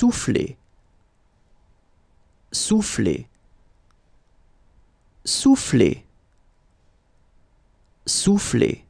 souffler, souffler, souffler, souffler.